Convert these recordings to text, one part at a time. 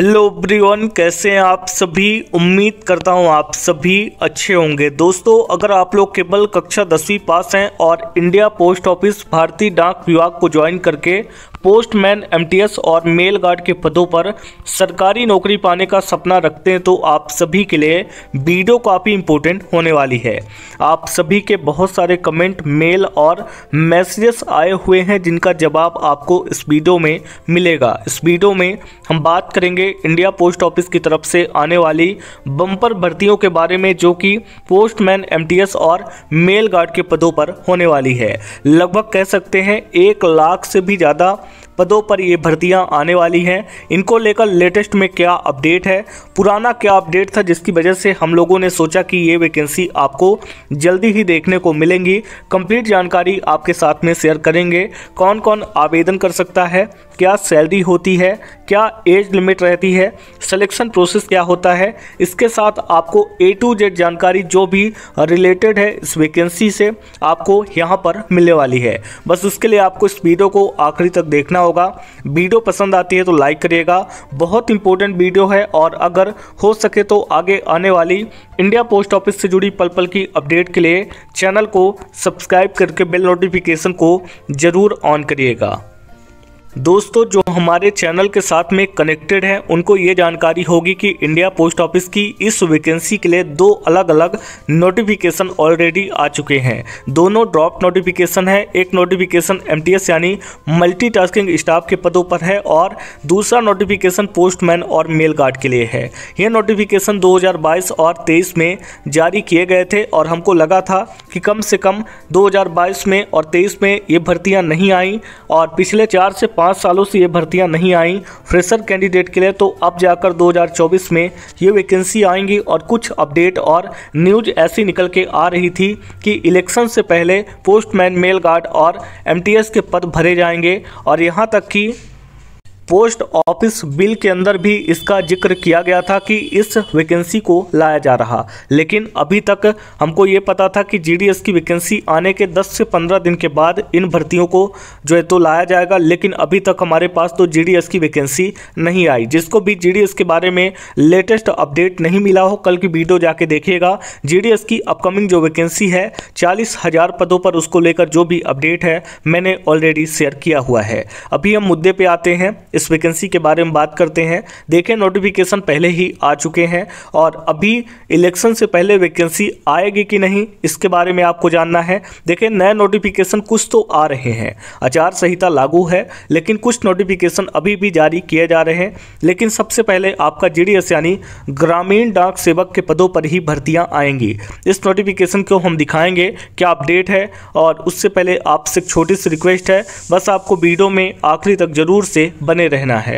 hello ब्रीवन कैसे हैं आप सभी उम्मीद करता हूं आप सभी अच्छे होंगे दोस्तों अगर आप लोग केवल कक्षा दसवीं पास हैं और इंडिया पोस्ट ऑफिस भारतीय डाक विभाग को ज्वाइन करके पोस्टमैन एमटीएस और मेल गार्ड के पदों पर सरकारी नौकरी पाने का सपना रखते हैं तो आप सभी के लिए वीडियो काफ़ी इंपॉर्टेंट होने वाली है आप सभी के बहुत सारे कमेंट मेल और मैसेजेस आए हुए हैं जिनका जवाब आपको इस वीडियो में मिलेगा इस वीडियो में हम बात करेंगे इंडिया पोस्ट ऑफिस की तरफ से आने वाली बम्पर भर्तियों के बारे में जो कि पोस्टमैन एमटीएस और मेल गार्ड के पदों पर होने वाली है लगभग कह सकते हैं एक लाख से भी ज़्यादा पदों पर ये भर्तियां आने वाली हैं इनको लेकर लेटेस्ट में क्या अपडेट है पुराना क्या अपडेट था जिसकी वजह से हम लोगों ने सोचा कि ये वैकेंसी आपको जल्दी ही देखने को मिलेंगी कंप्लीट जानकारी आपके साथ में शेयर करेंगे कौन कौन आवेदन कर सकता है क्या सैलरी होती है क्या एज लिमिट रहती है सिलेक्शन प्रोसेस क्या होता है इसके साथ आपको ए टू जेड जानकारी जो भी रिलेटेड है इस वैकेंसी से आपको यहाँ पर मिलने वाली है बस उसके लिए आपको इस वीडियो को आखिरी तक देखना होगा वीडियो पसंद आती है तो लाइक करिएगा बहुत इंपॉर्टेंट वीडियो है और अगर हो सके तो आगे आने वाली इंडिया पोस्ट ऑफिस से जुड़ी पल पल की अपडेट के लिए चैनल को सब्सक्राइब करके बेल नोटिफिकेशन को ज़रूर ऑन करिएगा दोस्तों जो हमारे चैनल के साथ में कनेक्टेड हैं उनको ये जानकारी होगी कि इंडिया पोस्ट ऑफिस की इस वैकेंसी के लिए दो अलग अलग नोटिफिकेशन ऑलरेडी आ चुके हैं दोनों ड्रॉप नोटिफिकेशन है एक नोटिफिकेशन एमटीएस यानी मल्टीटास्किंग स्टाफ के पदों पर है और दूसरा नोटिफिकेशन पोस्टमैन और मेल गार्ड के लिए है यह नोटिफिकेशन दो और तेईस में जारी किए गए थे और हमको लगा था कि कम से कम दो में और तेईस में ये भर्तियाँ नहीं आई और पिछले चार से पाँच सालों से ये भर्तियाँ नहीं आई फ्रेशर कैंडिडेट के लिए तो अब जाकर 2024 में ये वैकेंसी आएंगी और कुछ अपडेट और न्यूज ऐसी निकल के आ रही थी कि इलेक्शन से पहले पोस्टमैन मेल गार्ड और एमटीएस के पद भरे जाएंगे और यहाँ तक कि पोस्ट ऑफिस बिल के अंदर भी इसका जिक्र किया गया था कि इस वैकेंसी को लाया जा रहा लेकिन अभी तक हमको ये पता था कि जीडीएस की वैकेंसी आने के 10 से 15 दिन के बाद इन भर्तियों को जो है तो लाया जाएगा लेकिन अभी तक हमारे पास तो जीडीएस की वैकेंसी नहीं आई जिसको भी जी के बारे में लेटेस्ट अपडेट नहीं मिला हो कल की वीडियो जाके देखिएगा जीडीएस की अपकमिंग जो वैकेंसी है चालीस हज़ार पदों पर उसको लेकर जो भी अपडेट है मैंने ऑलरेडी शेयर किया हुआ है अभी हम मुद्दे पर आते हैं इस वैकेंसी के बारे में बात करते हैं देखें नोटिफिकेशन पहले ही आ चुके हैं और अभी इलेक्शन से पहले वैकेंसी आएगी कि नहीं इसके बारे में आपको जानना है देखें नए नोटिफिकेशन कुछ तो आ रहे हैं आचार संहिता लागू है लेकिन कुछ नोटिफिकेशन अभी भी जारी किए जा रहे हैं लेकिन सबसे पहले आपका जी यानी ग्रामीण डाक सेवक के पदों पर ही भर्तियां आएंगी इस नोटिफिकेशन को हम दिखाएंगे क्या अपडेट है और उससे पहले आपसे छोटी सी रिक्वेस्ट है बस आपको वीडियो में आखिरी तक जरूर से बने बने रहना है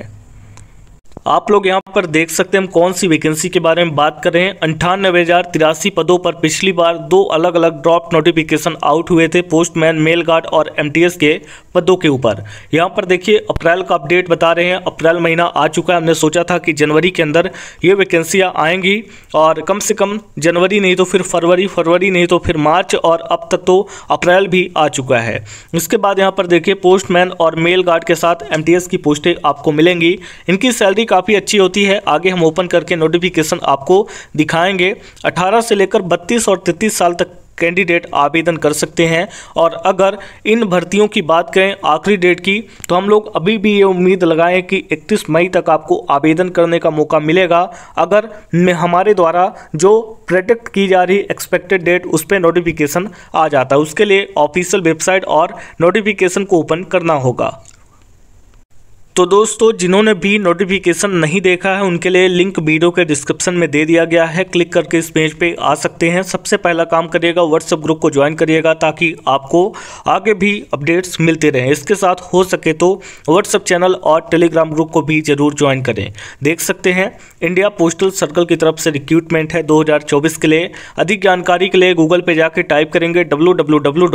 आप लोग यहाँ पर देख सकते हैं हम कौन सी वैकेंसी के बारे में बात कर रहे हैं अंठानबे हज़ार तिरासी पदों पर पिछली बार दो अलग अलग ड्रॉप नोटिफिकेशन आउट हुए थे पोस्टमैन मेल गार्ड और एमटीएस के पदों के ऊपर यहाँ पर देखिए अप्रैल का अपडेट बता रहे हैं अप्रैल महीना आ चुका है हमने सोचा था कि जनवरी के अंदर ये वैकेंसियाँ आएंगी और कम से कम जनवरी नहीं तो फिर फरवरी फरवरी नहीं तो फिर मार्च और अब तक तो अप्रैल भी आ चुका है इसके बाद यहाँ पर देखिए पोस्टमैन और मेल गार्ड के साथ एम की पोस्टें आपको मिलेंगी इनकी सैलरी काफ़ी अच्छी होती है आगे हम ओपन करके नोटिफिकेशन आपको दिखाएंगे 18 से लेकर 32 और 33 साल तक कैंडिडेट आवेदन कर सकते हैं और अगर इन भर्तियों की बात करें आखिरी डेट की तो हम लोग अभी भी ये उम्मीद लगाएं कि 31 मई तक आपको आवेदन करने का मौका मिलेगा अगर हमारे द्वारा जो प्रोडक्ट की जा रही एक्सपेक्टेड डेट उस पर नोटिफिकेशन आ जाता है उसके लिए ऑफिशियल वेबसाइट और नोटिफिकेशन को ओपन करना होगा तो दोस्तों जिन्होंने भी नोटिफिकेशन नहीं देखा है उनके लिए लिंक वीडियो के डिस्क्रिप्शन में दे दिया गया है क्लिक करके इस पेज पे आ सकते हैं सबसे पहला काम करिएगा व्हाट्सएप ग्रुप को ज्वाइन करिएगा ताकि आपको आगे भी अपडेट्स मिलते रहें इसके साथ हो सके तो व्हाट्सएप चैनल और टेलीग्राम ग्रुप को भी जरूर ज्वाइन करें देख सकते हैं इंडिया पोस्टल सर्कल की तरफ से रिक्रूटमेंट है दो के लिए अधिक जानकारी के लिए गूगल पर जाकर टाइप करेंगे डब्ल्यू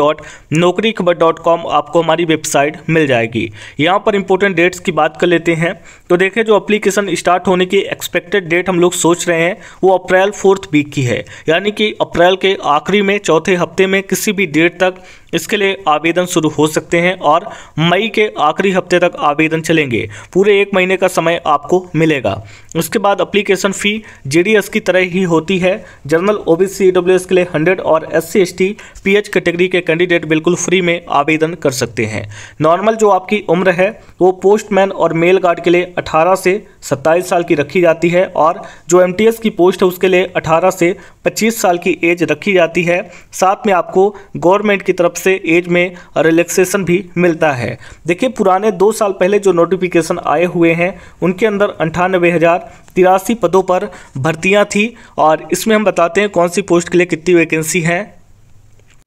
आपको हमारी वेबसाइट मिल जाएगी यहाँ पर इंपॉर्टेंट डेट्स की बात कर लेते हैं तो देखें जो अप्लीकेशन स्टार्ट होने की एक्सपेक्टेड डेट हम लोग सोच रहे हैं वो अप्रैल फोर्थ वीक की है यानी कि अप्रैल के आखिरी में चौथे हफ्ते में किसी भी डेट तक इसके लिए आवेदन शुरू हो सकते हैं और मई के आखिरी हफ्ते तक आवेदन चलेंगे पूरे एक महीने का समय आपको मिलेगा उसके बाद अप्लीकेशन फ़ी जीडीएस की तरह ही होती है जनरल ओबीसी बी के लिए 100 और एस एसटी पीएच कैटेगरी के कैंडिडेट बिल्कुल फ्री में आवेदन कर सकते हैं नॉर्मल जो आपकी उम्र है वो पोस्टमैन और मेल गार्ड के लिए अठारह से सत्ताईस साल की रखी जाती है और जो एम की पोस्ट है उसके लिए अठारह से पच्चीस साल की एज रखी जाती है साथ में आपको गवर्नमेंट की तरफ से एज में रिलैक्सेशन भी मिलता है देखिए पुराने दो साल पहले जो नोटिफिकेशन आए हुए हैं उनके अंदर अंठानबे हज़ार तिरासी पदों पर भर्तियां थी और इसमें हम बताते हैं कौन सी पोस्ट के लिए कितनी वैकेंसी हैं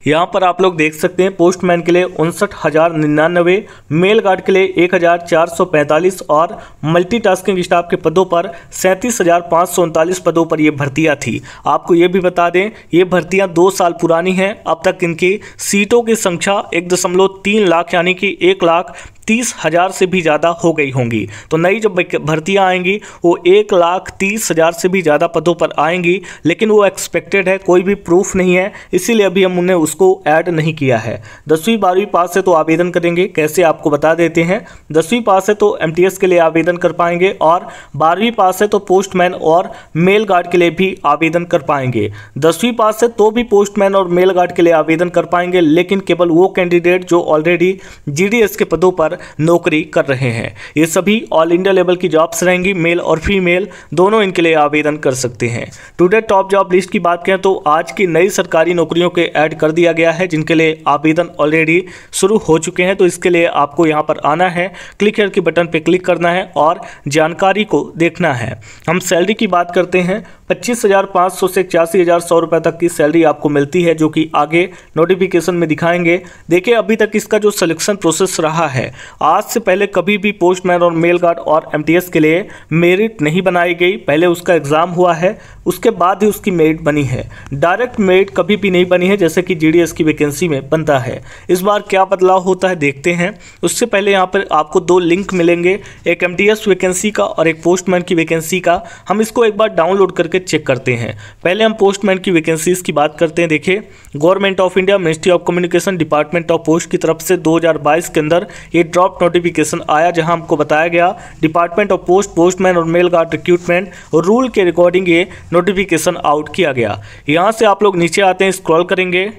यहाँ पर आप लोग देख सकते हैं पोस्टमैन के लिए उनसठ हज़ार निन्यानवे मेल गार्ड के लिए एक हज़ार चार सौ पैंतालीस और मल्टीटास्किंग स्टाफ के पदों पर सैंतीस हज़ार पाँच सौ उनतालीस पदों पर यह भर्तियाँ थी आपको ये भी बता दें ये भर्तियाँ दो साल पुरानी हैं अब तक इनकी सीटों की संख्या एक दशमलव तीन लाख यानी कि एक लाख तीस हज़ार से भी ज़्यादा हो गई होंगी तो नई जो भर्तियाँ आएंगी वो एक लाख तीस हज़ार से भी ज़्यादा पदों पर आएंगी लेकिन वो एक्सपेक्टेड है कोई भी प्रूफ नहीं है इसीलिए अभी हमने उसको ऐड नहीं किया है दसवीं बारहवीं पास से तो आवेदन करेंगे कैसे आपको बता देते हैं दसवीं पास से तो एम के लिए आवेदन कर पाएंगे और बारहवीं पास से तो पोस्टमैन और मेल गार्ड के लिए भी आवेदन कर पाएंगे दसवीं पास से तो भी पोस्टमैन और मेल गार्ड के लिए आवेदन कर पाएंगे लेकिन केवल वो कैंडिडेट जो ऑलरेडी जीडीएस के पदों पर नौकरी कर रहे हैं ये सभी ऑल इंडिया लेवल की जॉब्स रहेंगी मेल और फीमेल दोनों इनके लिए आवेदन कर सकते हैं टुडे टॉप जॉब लिस्ट की बात करें तो आज की नई सरकारी नौकरियों के ऐड कर दिया गया है जिनके लिए आवेदन ऑलरेडी शुरू हो चुके हैं तो इसके लिए आपको यहाँ पर आना है क्लिक हेयर के बटन पर क्लिक करना है और जानकारी को देखना है हम सैलरी की बात करते हैं पच्चीस हज़ार पाँच सौ से इक्यासी हज़ार सौ रुपये तक की सैलरी आपको मिलती है जो कि आगे नोटिफिकेशन में दिखाएंगे देखिए अभी तक इसका जो सिलेक्शन प्रोसेस रहा है आज से पहले कभी भी पोस्टमैन और मेल गार्ड और एम के लिए मेरिट नहीं बनाई गई पहले उसका एग्ज़ाम हुआ है उसके बाद ही उसकी मेरिट बनी है डायरेक्ट मेरिट कभी भी नहीं बनी है जैसे कि जी की वैकेंसी में बनता है इस बार क्या बदलाव होता है देखते हैं उससे पहले यहाँ पर आपको दो लिंक मिलेंगे एक एम वैकेंसी का और एक पोस्टमैन की वैकेंसी का हम इसको एक बार डाउनलोड करके चेक करते हैं पहले हम पोस्टमैन की वैकेंसीज़ की बात करते हैं देखिए government of India ministry of communication department of post की तरफ से 2022 के अंदर ये ड्रॉप नोटिफिकेशन आया जहां हमको बताया गया डिपार्टमेंट ऑफ पोस्ट पोस्टमैन और मेल गार्ड रिक्रूटमेंट रूल के रिकॉर्डिंग ये नोटिफिकेशन आउट किया गया यहां से आप लोग नीचे आते हैं स्क्रॉल करेंगे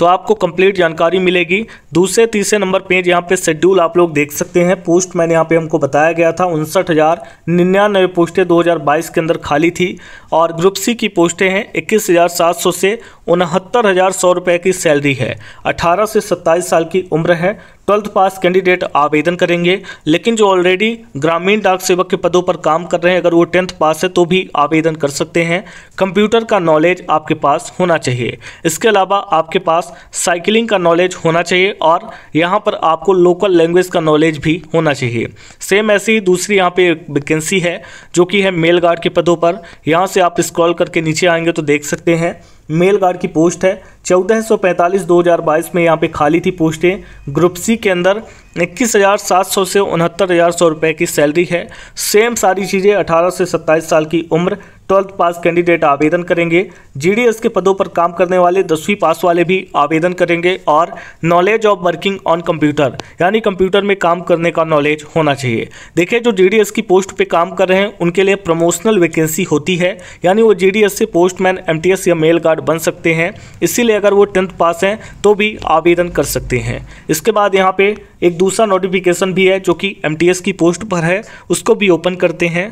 तो आपको कंप्लीट जानकारी मिलेगी दूसरे तीसरे नंबर पेज यहाँ पे शेड्यूल आप लोग देख सकते हैं पोस्ट मैंने यहाँ पे हमको बताया गया था उनसठ हज़ार निन्यानवे पोस्टें 2022 के अंदर खाली थी और ग्रुप सी की पोस्टें हैं इक्कीस हज़ार सात सौ से उनहत्तर हज़ार सौ रुपये की सैलरी है अठारह से सत्ताईस साल की उम्र है ट्वेल्थ पास कैंडिडेट आवेदन करेंगे लेकिन जो ऑलरेडी ग्रामीण डाक सेवक के पदों पर काम कर रहे हैं अगर वो टेंथ पास है तो भी आवेदन कर सकते हैं कंप्यूटर का नॉलेज आपके पास होना चाहिए इसके अलावा आपके पास साइकिलिंग का नॉलेज होना चाहिए और यहाँ पर आपको लोकल लैंग्वेज का नॉलेज भी होना चाहिए सेम ऐसी ही दूसरी यहाँ पे वैकेंसी है जो कि है मेल गार्ड के पदों पर यहाँ से आप स्क्रॉल करके नीचे आएंगे तो देख सकते हैं मेल गार्ड की पोस्ट है 1445 2022 में यहाँ पे खाली थी पोस्टें ग्रुप सी के अंदर इक्कीस हज़ार सात सौ से उनहत्तर हज़ार सौ रुपये की सैलरी है सेम सारी चीज़ें 18 से 27 साल की उम्र ट्वेल्थ पास कैंडिडेट आवेदन करेंगे जीडीएस के पदों पर काम करने वाले दसवीं पास वाले भी आवेदन करेंगे और knowledge of working on computer यानी कंप्यूटर में काम करने का नॉलेज होना चाहिए देखिए जो जीडीएस की पोस्ट पे काम कर रहे हैं उनके लिए प्रमोशनल वैकेंसी होती है यानी वो जीडीएस से पोस्टमैन एम या मेल गार्ड बन सकते हैं इसीलिए इसीलिए अगर वो टेंथ पास हैं तो भी आवेदन कर सकते हैं इसके बाद यहाँ पे एक दूसरा नोटिफिकेशन भी है जो कि एम की पोस्ट पर है उसको भी ओपन करते हैं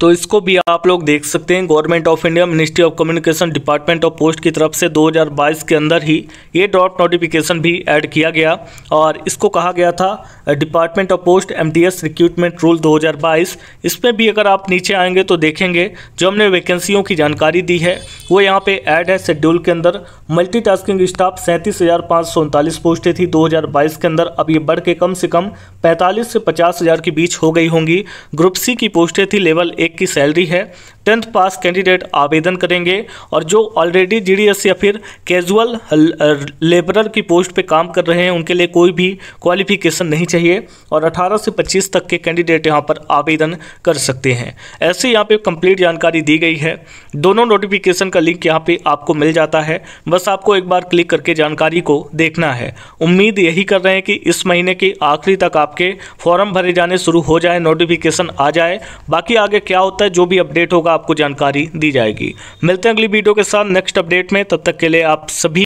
तो इसको भी आप लोग देख सकते हैं government of India ministry of communication department of post की तरफ से 2022 के अंदर ही ये ड्रॉप नोटिफिकेशन भी ऐड किया गया और इसको कहा गया था department of post MTS recruitment rule 2022 इसमें भी अगर आप नीचे आएंगे तो देखेंगे जो हमने वैकेंसियों की जानकारी दी है वो यहाँ पर ऐड है शेड्यूल के अंदर मल्टी स्टाफ सैंतीस पोस्टें थी दो के अंदर अब ये बढ़ के कम से कम पैंतालीस से पचास के बीच हो गई होंगी ग्रुप सी की पोस्टें थी लेवल एक एक की सैलरी है टेंथ पास कैंडिडेट आवेदन करेंगे और जो ऑलरेडी जीडीएस या फिर कैजुअल लेबरर uh, की पोस्ट पे काम कर रहे हैं उनके लिए कोई भी क्वालिफिकेशन नहीं चाहिए और 18 से 25 तक के कैंडिडेट यहां पर आवेदन कर सकते हैं ऐसे यहां पे कंप्लीट जानकारी दी गई है दोनों नोटिफिकेशन का लिंक यहाँ पर आपको मिल जाता है बस आपको एक बार क्लिक करके जानकारी को देखना है उम्मीद यही कर रहे हैं कि इस महीने के आखिरी तक आपके फॉर्म भरे जाने शुरू हो जाए नोटिफिकेशन आ जाए बाकी आगे क्या क्या होता है जो भी अपडेट होगा आपको जानकारी दी जाएगी मिलते हैं अगली वीडियो के साथ नेक्स्ट अपडेट में तब तक के लिए आप सभी